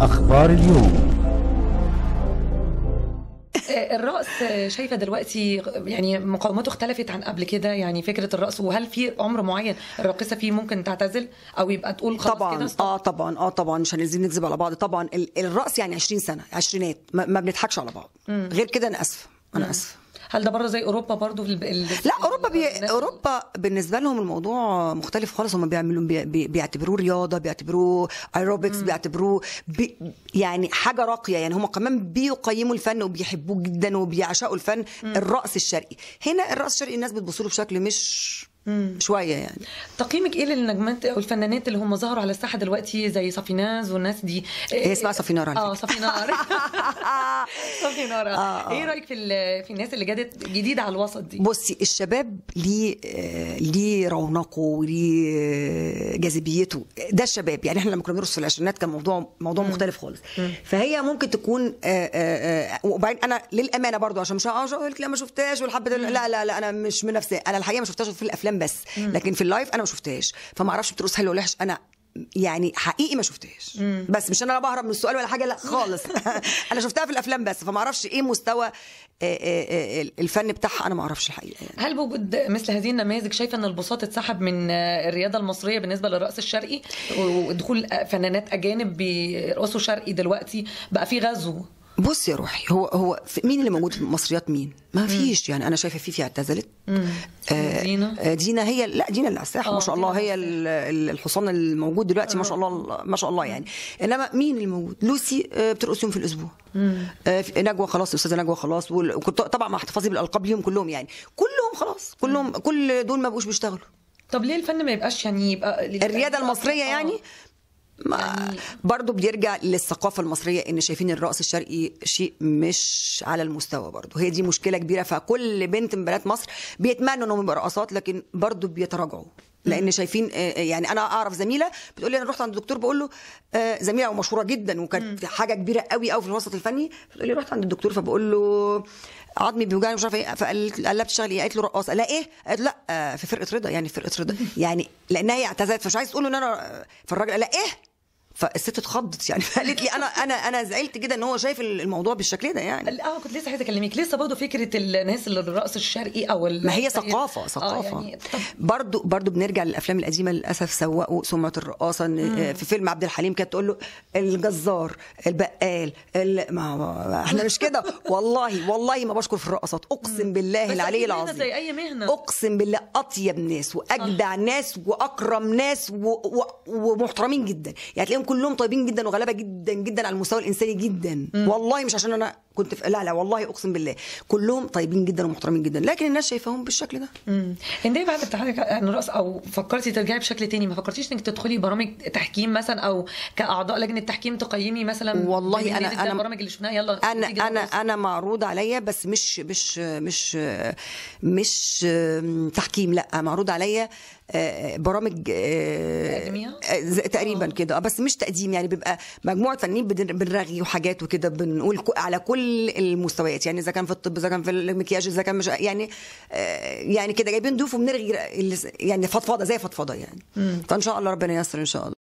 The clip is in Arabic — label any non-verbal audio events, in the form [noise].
أخبار اليوم آه، الرقص شايفه دلوقتي يعني مقاومته اختلفت عن قبل كده يعني فكره الرقص وهل في عمر معين الراقصه فيه ممكن تعتزل او يبقى تقول خلاص طبعا كده اه طبعا اه طبعا مش هننزل نكذب على بعض طبعا الرقص يعني 20 سنه عشرينات ما بنضحكش على بعض م. غير كده انا اسفه انا اسفه هل ده بره زي اوروبا برضو في الب... لا اوروبا بي... اوروبا بالنسبه لهم الموضوع مختلف خالص هم بيعملوا بي... بيعتبروه رياضه بيعتبروه ايروبكس بيعتبروه بي... يعني حاجه راقيه يعني هم كمان بيقيموا الفن وبيحبوه جدا وبيعشقوا الفن مم. الرقص الشرقي هنا الرقص الشرقي الناس بتبص له بشكل مش مم. شويه يعني تقييمك ايه للنجمات او الفنانات اللي هم ظهروا على الساحه دلوقتي زي صافيناز والناس دي هي إيه اسمها صافينار اه صافينار [laughs] [laughs] صافي نورا آه،, آه. ايه رايك في في الناس اللي جت جديده على الوسط دي بصي الشباب ليه آه، ليه رونقه وليه آه، جاذبيته ده الشباب يعني احنا لما كنا بنرقص في العشرينات كان موضوع موضوع م. مختلف خالص م. فهي ممكن تكون وبعدين انا للامانه برضو عشان مش هقول لك لا ما شفتهاش والحبه لا لا لا انا مش من نفسي انا الحقيقه ما شفتهاش في الافلام بس م. لكن في اللايف انا ما شفتهاش فما اعرفش بترقص حلو ولا وحش انا يعني حقيقي ما شفتهاش بس مش انا بهرب من السؤال ولا حاجه لا خالص [laughs] [laughs] انا شفتها في الافلام بس فما اعرفش ايه مستوى آه، آه، آه، الفن بتاعها انا ما اعرفش الحقيقه يعني. هل بوجود مثل هذه النماذج شايفه ان البساط اتسحب من الرياضه المصريه بالنسبه للرقص الشرقي ودخول فنانات اجانب بيرقصوا شرقي دلوقتي بقى في غزو بص يا روحي هو هو مين اللي موجود في مصريات مين؟ ما فيش يعني انا شايفه فيفي اعتزلت آه دينا آه، دينا هي لا دينا اللي على الساحه ما آه، شاء الله هي الحصان الموجود دلوقتي ما آه. شاء الله ما شاء الله يعني انما مين اللي موجود؟ لوسي بترقص يوم في الاسبوع آه نجوى خلاص استاذه نجوى خلاص وكنت طبعا مع احتفاظي بالالقاب ليهم كلهم يعني كلهم خلاص كلهم كل دول ما بقوش بيشتغلوا طب ليه الفن ما يبقاش يعني يبقى الرياده المصريه يعني يعني... برضه بيرجع للثقافه المصريه ان شايفين الرقص الشرقي شيء مش على المستوى برضه هي دي مشكله كبيره فكل بنت من بنات مصر بيتمنوا انهم يبقوا رقصات لكن برضه بيتراجعوا لان شايفين آه، آه، يعني انا اعرف زميله بتقول لي انا رحت عند الدكتور بقول له آه، زميله ومشهوره جدا وكانت حاجه كبيره قوي قوي في الوسط الفني بتقول لي رحت عند الدكتور فبقول له عظمي بيوجعني مش عارفه ايه فقال لها بتشتغل ايه قالت له رقاصه لا ايه قالت لا في فرقه رضا يعني فرقه رضا يعني لانها هي اعتزلت فمش عايز تقول ان انا فالراجل قال لا ايه فالست اتخضت [laughs] يعني فقالت لي انا انا انا زعلت كده ان هو شايف الموضوع بالشكل ده يعني اه كنت لسه عايزه اكلمك لسه برضه فكره الناس اللي الرقص الشرقي او ما هي ثقافه يعني، ثقافه آه يعني برضه برضه بنرجع للافلام القديمه للاسف سوقوا سمعه الرقاصه في فيلم عبد الحليم كانت تقول له الجزار البقال ما احنا مش كده [laughs] والله والله ما بشكر في الرقصات اقسم بالله العلي العظيم زي اي مهنه اقسم بالله اطيب ناس واجدع آه. ناس واكرم ناس ومحترمين جدا يعني كلهم طيبين جدا وغلابه جدا جدا على المستوى الانساني جدا م. والله مش عشان انا كنت في لا لا والله اقسم بالله كلهم طيبين جدا ومحترمين جدا لكن الناس شايفاهم بالشكل ده امم انت بعد التحرك عن راس او فكرتي ترجعي بشكل تاني ما فكرتيش انك تدخلي برامج تحكيم مثلا او كاعضاء لجنه تحكيم تقيمي مثلا والله انا انا البرامج اللي شفناها يلا انا انا انا معروض عليا بس مش مش مش مش تحكيم لا معروض عليا آه، برامج آه، تقديمية؟ آه، تقريبا كده بس مش تقديم يعني بيبقى مجموعه فنانين بنرغي وحاجات وكده بنقول على كل كل المستويات يعني اذا كان في الطب اذا كان في المكياج اذا كان مش يعني آه، يعني كده جايبين ضيوف وبنرغي يعني فضفاضه زي فضفاضه يعني فان شاء الله ربنا ييسر ان شاء الله